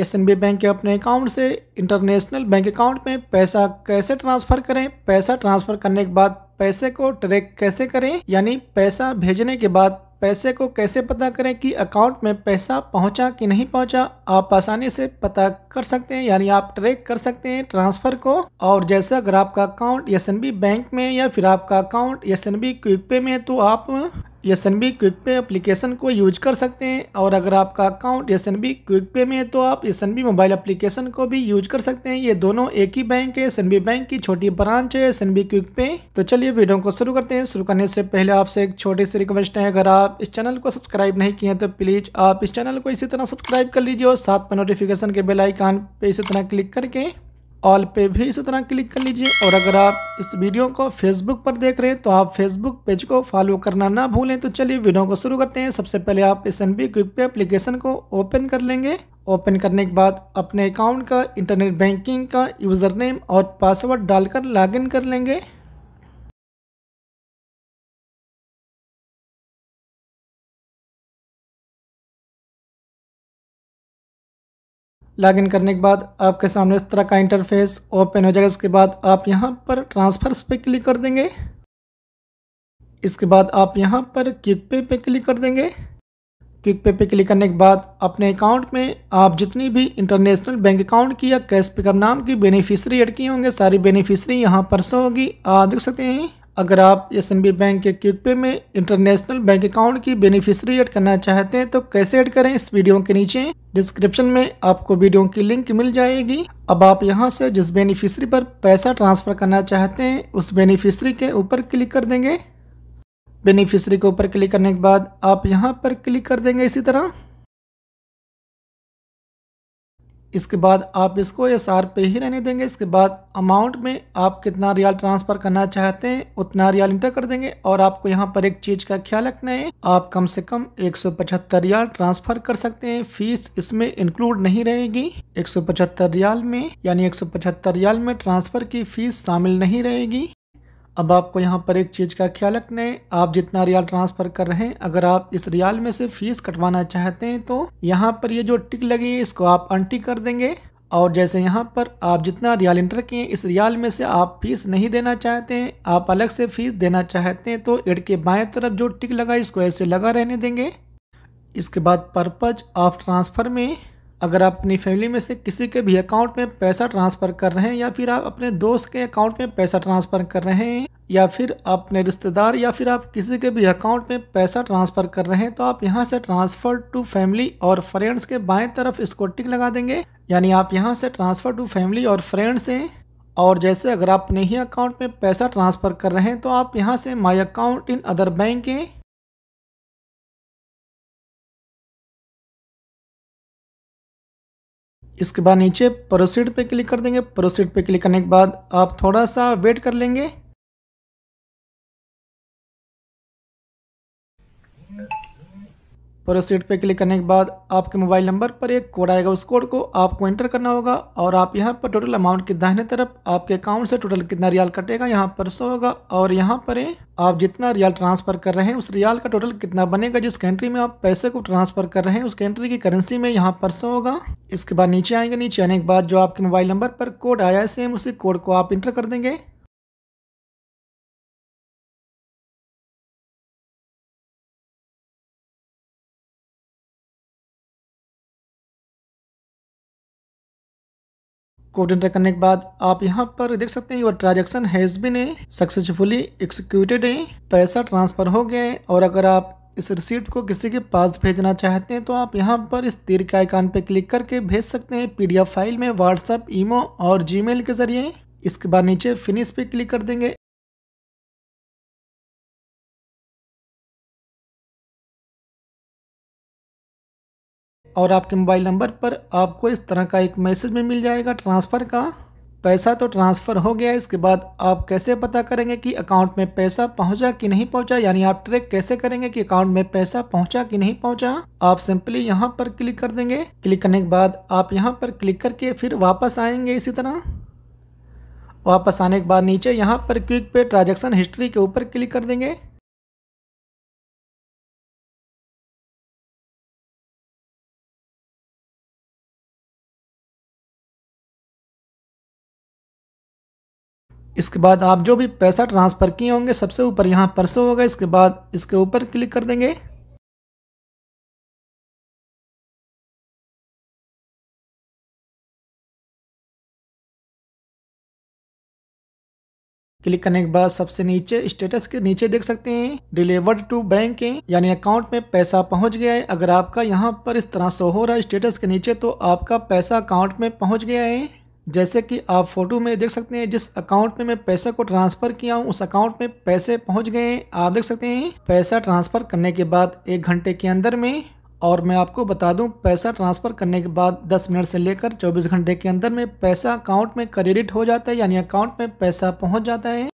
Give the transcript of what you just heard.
S bank के अपने account से इंटरनेशनल बैंक अकाउंट में पैसा कैसे ट्रांसफ़र करें पैसा ट्रांसफ़र करने के बाद पैसे को ट्रैक कैसे करें यानी पैसा भेजने के बाद पैसे को कैसे पता करें कि अकाउंट में पैसा पहुंचा कि नहीं पहुंचा आप आसानी से पता कर सकते हैं यानी आप ट्रैक कर सकते हैं ट्रांसफ़र को और जैसा अगर आपका अकाउंट एस बैंक में या फिर आपका अकाउंट एस क्विक पे में तो आप S N B quick pay application को यूज कर सकते हैं और अगर आपका account S N B quick pay में है तो आप S N B mobile application को भी यूज कर सकते हैं ये दोनों एक ही बैंक है एस एन बी बैंक की छोटी ब्रांच है एस एन बी क्विक पे तो चलिए वीडियो को शुरू करते हैं शुरू करने से पहले आपसे एक छोटी सी रिक्वेस्ट है अगर आप इस चैनल को सब्सक्राइब नहीं किए तो प्लीज आप इस चैनल को इसी तरह सब्सक्राइब कर लीजिए और साथ में नोटिफिकेशन के बेलाइकान पर इसी तरह क्लिक करके ऑल पे भी इसी तरह क्लिक कर लीजिए और अगर आप इस वीडियो को फेसबुक पर देख रहे हैं तो आप फेसबुक पेज को फॉलो करना ना भूलें तो चलिए वीडियो को शुरू करते हैं सबसे पहले आप S N B quick pay application को ओपन कर लेंगे ओपन करने के बाद अपने अकाउंट का इंटरनेट बैंकिंग का यूज़र नेम और पासवर्ड डालकर लॉगिन कर लेंगे लॉगिन करने के बाद आपके सामने इस तरह का इंटरफेस ओपन हो जाएगा इसके बाद आप यहाँ पर ट्रांसफ़र्स पे क्लिक कर देंगे इसके बाद आप यहाँ पर क्विक पे पे क्लिक कर देंगे क्विक पे पे क्लिक करने के बाद अपने अकाउंट में आप जितनी भी इंटरनेशनल बैंक अकाउंट की या कैश पिकअप नाम की बेनिफिशरी ऐड होंगे सारी बेनिफिशरी यहाँ पर सो होगी आप देख सकते हैं अगर आप एस बैंक के क्यूक पे में इंटरनेशनल बैंक अकाउंट की बेनिफिशरी ऐड करना चाहते हैं तो कैसे ऐड करें इस वीडियो के नीचे डिस्क्रिप्शन में आपको वीडियो की लिंक मिल जाएगी अब आप यहां से जिस बेनिफिशरी पर पैसा ट्रांसफ़र करना चाहते हैं उस बेनिफिशरी के ऊपर क्लिक कर देंगे बेनिफिशरी के ऊपर क्लिक करने के बाद आप यहाँ पर क्लिक कर देंगे इसी तरह इसके बाद आप इसको एस आर पे ही रहने देंगे इसके बाद अमाउंट में आप कितना रियाल ट्रांसफ़र करना चाहते हैं उतना रियाल इंटर कर देंगे और आपको यहाँ पर एक चीज़ का ख्याल रखना है आप कम से कम एक सौ पचहत्तर रियाल ट्रांसफ़र कर सकते हैं फीस इसमें इंक्लूड नहीं रहेगी एक सौ पचहत्तर रियाल में यानी एक सौ पचहत्तर रियाल में ट्रांसफ़र की फीस शामिल नहीं रहेगी अब आपको यहाँ पर एक चीज़ का ख्याल रखना है आप जितना रियाल ट्रांसफ़र कर रहे हैं अगर आप इस रियाल में से फीस कटवाना चाहते हैं तो यहाँ पर ये जो टिक लगी है इसको आप अनटिक कर देंगे और जैसे यहाँ पर आप जितना रियाल इंटर किए इस रियाल में से आप फीस नहीं देना चाहते हैं आप अलग से फीस देना चाहते हैं तो एड के बाएं तरफ जो टिक लगा इसको ऐसे लगा रहने देंगे इसके बाद पर्पज ऑफ ट्रांसफ़र में अगर आप अपनी फैमिली में से किसी के भी अकाउंट में पैसा ट्रांसफ़र कर रहे हैं या फिर आप अपने दोस्त के अकाउंट में पैसा ट्रांसफ़र कर रहे हैं या फिर अपने रिश्तेदार या फिर आप किसी के भी अकाउंट में पैसा ट्रांसफ़र कर रहे हैं तो आप यहाँ से ट्रांसफ़र टू फैमिली और फ्रेंड्स के बाएं तरफ इसको टिक लगा देंगे यानी आप यहाँ से ट्रांसफ़र टू फैमिली और फ्रेंड्स हैं और जैसे अगर आप अपने ही अकाउंट में पैसा ट्रांसफ़र कर रहे हैं तो आप यहाँ से my account in other bank हैं इसके बाद नीचे प्रोसीड पे क्लिक कर देंगे प्रोसीड पे क्लिक करने के बाद आप थोड़ा सा वेट कर लेंगे प्रोसीड पे क्लिक करने के बाद आपके मोबाइल नंबर पर एक कोड आएगा उस कोड को आपको एंटर करना होगा और आप यहाँ पर टोटल अमाउंट की दाहिने तरफ आपके अकाउंट से टोटल कितना रियाल कटेगा यहाँ पर सो होगा और यहाँ पर आप जितना रियाल ट्रांसफ़र कर रहे हैं उस रियाल का टोटल कितना बनेगा जिस कंट्री में आप पैसे को ट्रांसफ़र कर रहे हैं उस कंट्री की करेंसी में यहाँ पर सो होगा इसके बाद नीचे आएंगे नीचे आने के बाद जो आपके मोबाइल नंबर पर कोड आया है सेम उसी कोड को आप इंटर कर देंगे कोड एंटर करने के बाद आप यहाँ पर देख सकते हैं your transaction has been successfully executed है पैसा ट्रांसफ़र हो गया है और अगर आप इस रिसीट को किसी के पास भेजना चाहते हैं तो आप यहाँ पर इस तीर के आइकान पर क्लिक करके भेज सकते हैं पीडीएफ फाइल में व्हाट्सएप ईमो और जीमेल के जरिए इसके बाद नीचे फिनिश पे क्लिक कर देंगे और आपके मोबाइल नंबर पर आपको इस तरह का एक मैसेज में मिल जाएगा ट्रांसफ़र का पैसा तो ट्रांसफ़र हो गया इसके बाद आप कैसे पता करेंगे कि अकाउंट में पैसा पहुंचा कि नहीं पहुंचा यानी आप ट्रैक कैसे करेंगे कि अकाउंट में पैसा पहुंचा कि नहीं पहुंचा आप सिंपली यहां पर क्लिक कर देंगे क्लिक करने के बाद आप यहां पर क्लिक करके फिर वापस आएंगे इसी तरह वापस आने के बाद नीचे यहाँ पर क्विक पे ट्रांजेक्शन हिस्ट्री के ऊपर क्लिक कर देंगे इसके बाद आप जो भी पैसा ट्रांसफ़र किए होंगे सबसे ऊपर यहाँ परसों होगा इसके बाद इसके ऊपर क्लिक कर देंगे क्लिक करने के बाद सबसे नीचे स्टेटस के नीचे देख सकते हैं डिलीवर्ड टू बैंक यानी अकाउंट में पैसा पहुंच गया है अगर आपका यहाँ पर इस तरह से हो रहा है स्टेटस के नीचे तो आपका पैसा अकाउंट में पहुंच गया है जैसे कि आप फ़ोटो में देख सकते हैं जिस अकाउंट में मैं पैसे को ट्रांसफ़र किया हूं उस अकाउंट में पैसे पहुंच गए हैं आप देख सकते हैं पैसा ट्रांसफ़र करने के बाद एक घंटे के अंदर में और मैं आपको बता दूं पैसा ट्रांसफ़र करने के बाद 10 मिनट से लेकर 24 घंटे के अंदर में पैसा अकाउंट में क्रेडिट हो जाता है यानी अकाउंट में पैसा पहुंच जाता है